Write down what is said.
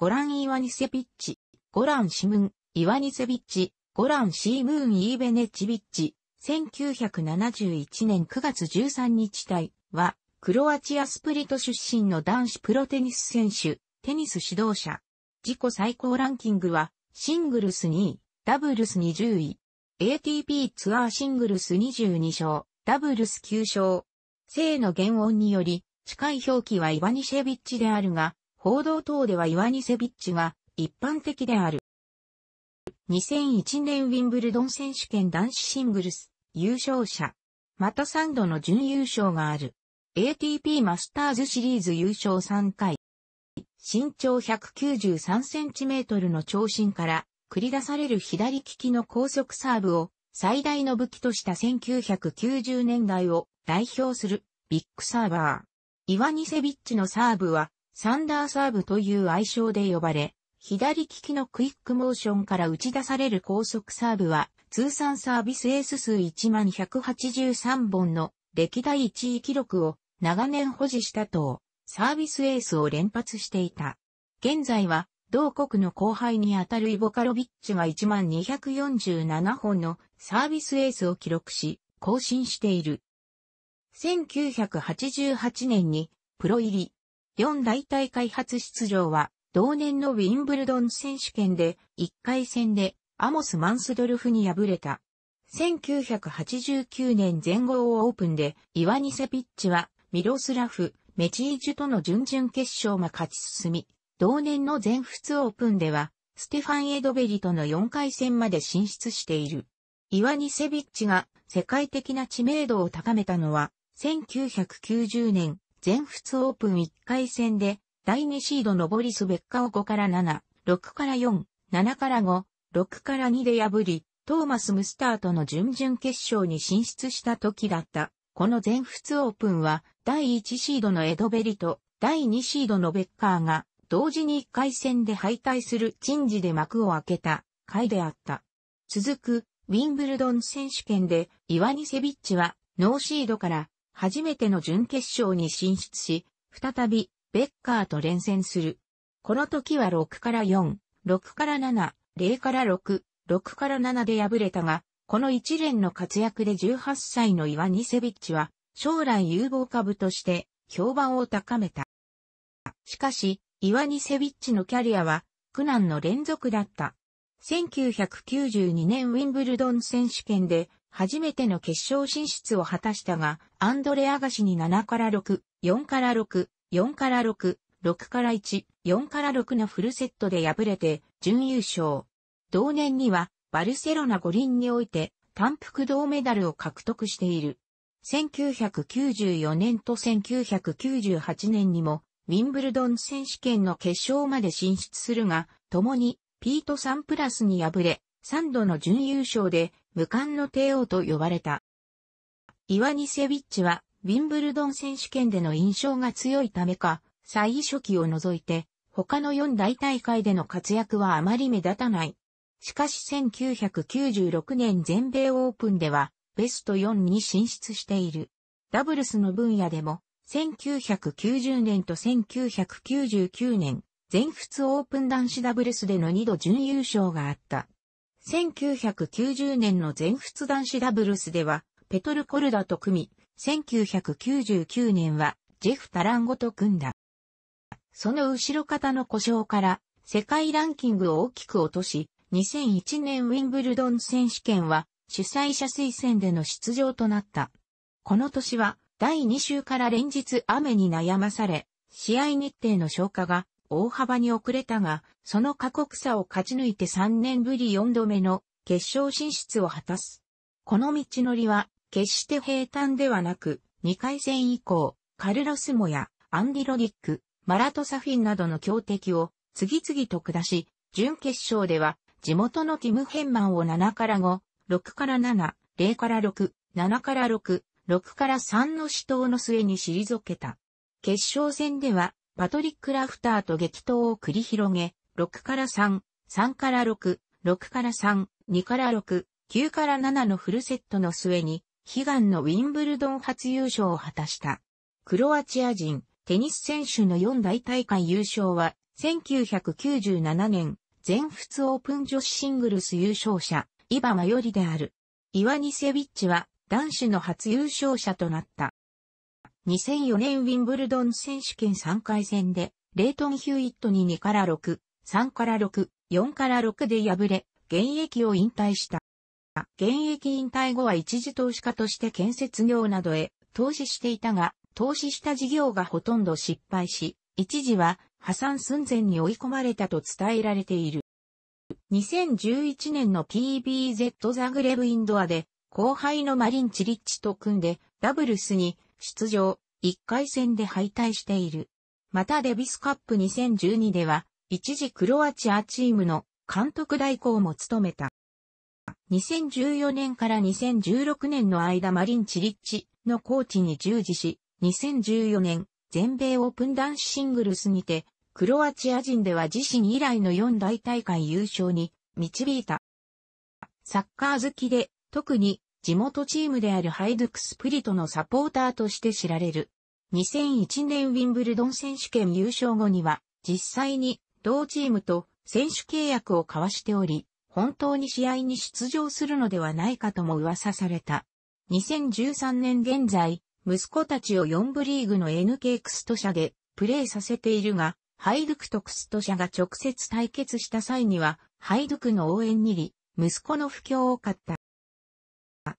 ゴラン・イワニセビッチ、ゴラン・シムン、イワニセビッチ、ゴラン・シームーン・イーベネッチビッチ、1971年9月13日体は、クロアチアスプリト出身の男子プロテニス選手、テニス指導者。自己最高ランキングは、シングルス2位、ダブルス20位。ATP ツアーシングルス22勝、ダブルス9勝。性の原音により、近い表記はイワニシェビッチであるが、報道等ではイワニセビッチが一般的である。2001年ウィンブルドン選手権男子シングルス優勝者。また3度の準優勝がある。ATP マスターズシリーズ優勝3回。身長1 9 3トルの長身から繰り出される左利きの高速サーブを最大の武器とした1990年代を代表するビッグサーバー。イワニセビッチのサーブはサンダーサーブという愛称で呼ばれ、左利きのクイックモーションから打ち出される高速サーブは、通算サービスエース数1183本の歴代1位記録を長年保持したと、サービスエースを連発していた。現在は、同国の後輩にあたるイボカロビッチが1247本のサービスエースを記録し、更新している。1988年にプロ入り、4大大会初出場は、同年のウィンブルドン選手権で、1回戦で、アモス・マンスドルフに敗れた。1989年全豪オープンで、イワニセビッチは、ミロスラフ、メチージュとの準々決勝が勝ち進み、同年の全仏オープンでは、ステファン・エドベリとの4回戦まで進出している。イワニセビッチが世界的な知名度を高めたのは、1990年全仏オープン1回戦で、第2シードのボリス・ベッカを5から7、6から4、7から5、6から2で破り、トーマス・ムスターとの準々決勝に進出した時だった。この全仏オープンは、第1シードのエドベリと、第2シードのベッカーが、同時に1回戦で敗退する陳事で幕を開けた回であった。続く、ウィンブルドン選手権で、イワニセビッチは、ノーシードから初めての準決勝に進出し、再び、ベッカーと連戦する。この時は6から4、6から7、0から6、6から7で敗れたが、この一連の活躍で18歳のイワニセビッチは、将来有望株として、評判を高めた。しかし、イワニセビッチのキャリアは、苦難の連続だった。1992年ウィンブルドン選手権で、初めての決勝進出を果たしたが、アンドレ・アガシに7から6、4から6、4から6、6から1、4から6のフルセットで敗れて準優勝。同年にはバルセロナ五輪において単幅銅メダルを獲得している。1994年と1998年にもウィンブルドン選手権の決勝まで進出するが、共にピート・サンプラスに敗れ、3度の準優勝で無冠の帝王と呼ばれた。イワニセビッチは、ウィンブルドン選手権での印象が強いためか、最初期を除いて、他の4大大会での活躍はあまり目立たない。しかし1996年全米オープンでは、ベスト4に進出している。ダブルスの分野でも、1990年と1999年、全仏オープン男子ダブルスでの2度準優勝があった。1990年の全仏男子ダブルスでは、ペトル・コルダと組み、1999年は、ジェフ・タランゴと組んだ。その後ろ方の故障から、世界ランキングを大きく落とし、2001年ウィンブルドン選手権は、主催者推薦での出場となった。この年は、第2週から連日雨に悩まされ、試合日程の消化が大幅に遅れたが、その過酷さを勝ち抜いて3年ぶり4度目の決勝進出を果たす。この道のりは、決して平坦ではなく、2回戦以降、カルロスモやアンディ・ロディック、マラト・サフィンなどの強敵を次々と下し、準決勝では地元のティム・ヘンマンを7から5、6から7、0から6、7から6、6から3の死闘の末に退けた。決勝戦ではパトリック・ラフターと激闘を繰り広げ、6から3、3から6、6から3、2から6、9から7のフルセットの末に、悲願のウィンブルドン初優勝を果たした。クロアチア人、テニス選手の4大大会優勝は、1997年、全仏オープン女子シングルス優勝者、イバマヨリである。イワニセビッチは、男子の初優勝者となった。2004年ウィンブルドン選手権3回戦で、レイトン・ヒューイットに2から6、3から6、4から6で敗れ、現役を引退した。現役引退後は一時投資家として建設業などへ投資していたが、投資した事業がほとんど失敗し、一時は破産寸前に追い込まれたと伝えられている。2011年の PBZ ザグレブインドアで、後輩のマリン・チリッチと組んで、ダブルスに出場、1回戦で敗退している。またデビスカップ2012では、一時クロアチアチームの監督代行も務めた。2014年から2016年の間マリン・チリッチのコーチに従事し、2014年全米オープン男子シングルスにて、クロアチア人では自身以来の4大大会優勝に導いた。サッカー好きで、特に地元チームであるハイドゥクスプリトのサポーターとして知られる。2001年ウィンブルドン選手権優勝後には、実際に同チームと選手契約を交わしており、本当に試合に出場するのではないかとも噂された。2013年現在、息子たちを4部リーグの NK クスト社でプレーさせているが、ハイドクとクスト社が直接対決した際には、ハイドゥクの応援にり、息子の不況を買った。